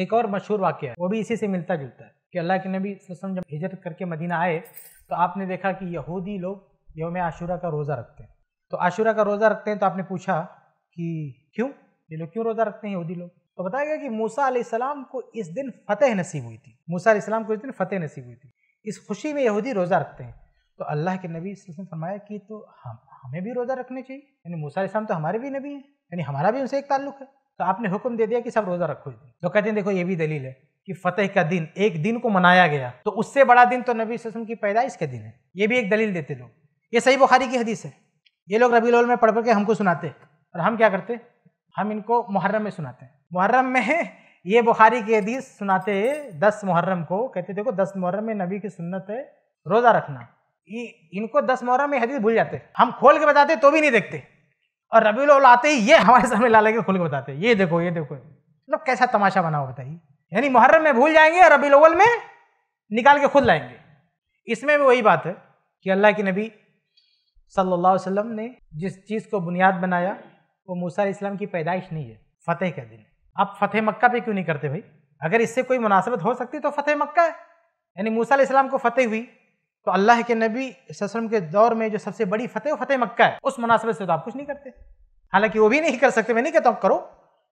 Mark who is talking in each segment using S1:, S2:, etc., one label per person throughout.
S1: एक और मशहूर वाक्य है वो भी इसी से मिलता जुलता है कि अल्लाह के नबी जब हिजरत करके मदीना आए तो आपने देखा कि यहूदी लोग योम आशूरा का रोज़ा रखते हैं तो आशूरा का रोज़ा रखते हैं तो आपने पूछा कि क्यों ये लोग क्यों रोज़ा रखते हैं यहूदी लोग तो बताया गया कि मूसा आसमाम को इस दिन फतेह नसीब हुई थी मूसा आसमाम को इस दिन फतेह नसीब हुई थी इस खुशी में यहूदी रोज़ा रखते हैं तो अल्लाह के नबी ने फरमाया कि तो हम हमें भी रोज़ा रखने चाहिए यानी मूसा इस्लाम तो हमारे भी नबी हैं यानी हमारा भी उनसे एक ताल्लुक है तो आपने हुक्म दे दिया कि सब रोज़ा रखो तो कहते हैं देखो ये भी दलील है कि फतेह का दिन एक दिन को मनाया गया तो उससे बड़ा दिन तो नबी वसम की पैदाइश का दिन है ये भी एक दलील देते लोग ये सही बुखारी की हदीस है ये लोग रबी में पढ़ पढ़ के हमको सुनाते और हम क्या करते हम इनको मुहर्रम में सुनाते हैं मुहर्रम में ये बुखारी की हदीस सुनाते दस मुहर्रम को कहते देखो दस मुहर्रम में नबी की सुन्नत है रोज़ा रखना इनको दस मुहर्रम में हदीस भूल जाते हम खोल के बताते तो भी नहीं देखते और रबी आते ही ये हमारे सामने लाल के खुल के बताते ये देखो ये देखो मतलब कैसा तमाशा बना हो बताइए यानी मुहर्रम में भूल जाएंगे और रबी अव्वल में निकाल के खुद लाएंगे इसमें भी वही बात है कि अल्लाह के नबी सल्लल्लाहु अलैहि वसल्लम ने जिस चीज़ को बुनियाद बनाया वो मूसा इस्लाम की पैदाइश नहीं है फतेह के दिन आप फतेह मक्का पे क्यों नहीं करते भाई अगर इससे कोई मुनासिबत हो सकती तो फतेह मक्का है यानी मूसा इस्लाम को फतेह हुई तो अल्लाह के नबी वसम के दौर में जो सबसे बड़ी फतेह फतेह मक्का है उस मुनासबत से तो आप कुछ नहीं करते हालांकि वो भी नहीं कर सकते मैं नहीं कहता हूँ करो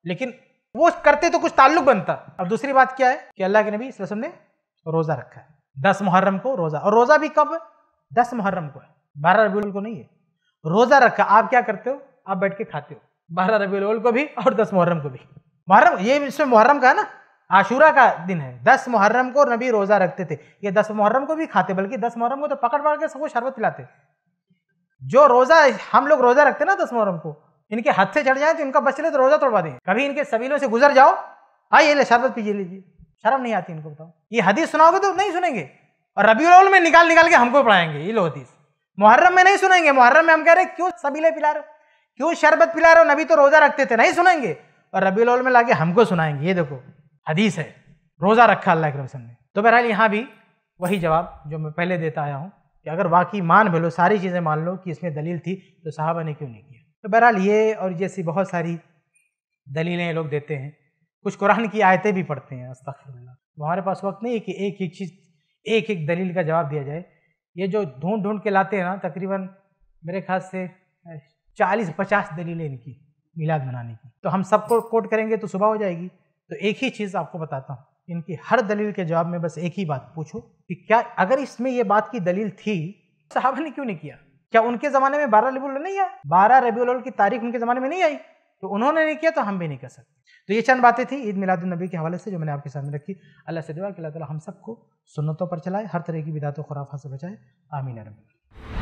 S1: लेकिन वो करते तो कुछ ताल्लुक बनता अब दूसरी बात क्या है कि अल्लाह के नबी वसम ने रोज़ा रखा है दस मुहर्रम को रोज़ा और रोज़ा भी कब दस मुहर्रम को है बारह रबी को नहीं है रोज़ा रखा आप क्या करते हो आप बैठ के खाते हो बारह रबी को भी और दस मुहर्रम को भी मुहर्रम ये इसमें मुहर्रम का है ना आशूरा का दिन है दस मुहर्रम को नबी रोज़ा रखते थे ये दस मुहर्रम को भी खाते बल्कि दस मुहर्रम को तो पकड़ पकड़ के सबको शरबत पिलाते जो रोज़ा हम लोग रोज़ा रखते ना दस मुहर्रम को इनके हाथ से चढ़ जाए तो इनका बचले तो रोज़ा तोड़वा दें कभी इनके सबीलों से गुजर जाओ आइए ले शरबत पीजिए लीजिए शर्म नहीं आती इनको बताओ ये हदीस सुनाओगे तो नहीं सुनेंगे और रबी में निकाल निकाल के हमको पढ़ाएंगे ये लो हदीस मुहर्रम में नहीं सुनेंगे मुहर्रम में हम कह रहे क्यों सबीले पिला रहे क्यों शरबत पिला रहे हो नबी तो रोज़ा रखते थे नहीं सुनेंगे और रबी में लाके हमको सुनाएंगे ये देखो हदीस है रोज़ा रखा अल्लाह के रसूल ने तो बहरहाल यहाँ भी वही जवाब जो मैं पहले देता आया हूँ कि अगर वाकई मान भी लो सारी चीज़ें मान लो कि इसमें दलील थी तो साहबा ने क्यों नहीं किया तो बहरहाल ये और जैसी बहुत सारी दलीलें लोग देते हैं कुछ कुरान की आयतें भी पढ़ते हैं अस्त तो हमारे पास वक्त नहीं है कि एक एक चीज़ एक एक दलील का जवाब दिया जाए ये जो ढूंढ ढूंढ के लाते हैं ना तकरीबन मेरे ख्याल से चालीस पचास दलीलें इनकी मिलाद मनाने की तो हम सबको कोट करेंगे तो सुबह हो जाएगी तो एक ही चीज़ आपको बताता हूं इनकी हर दलील के जवाब में बस एक ही बात पूछो कि क्या अगर इसमें यह बात की दलील थी साहबा ने क्यों नहीं किया क्या उनके ज़माने में बारह रबी नहीं आया बारह रबी की तारीख उनके ज़माने में नहीं आई तो उन्होंने नहीं किया तो हम भी नहीं कर सकते तो ये चंद बातें थी ईद मिलादुलनबी के हवाले से जो मैंने आपके सामने रखी अल्लाह से दुआ कि अल्लाह ताला हम सबको सुन्नतों पर चलाए हर तरह की विदात खुराफा से बचाए आमीन रबी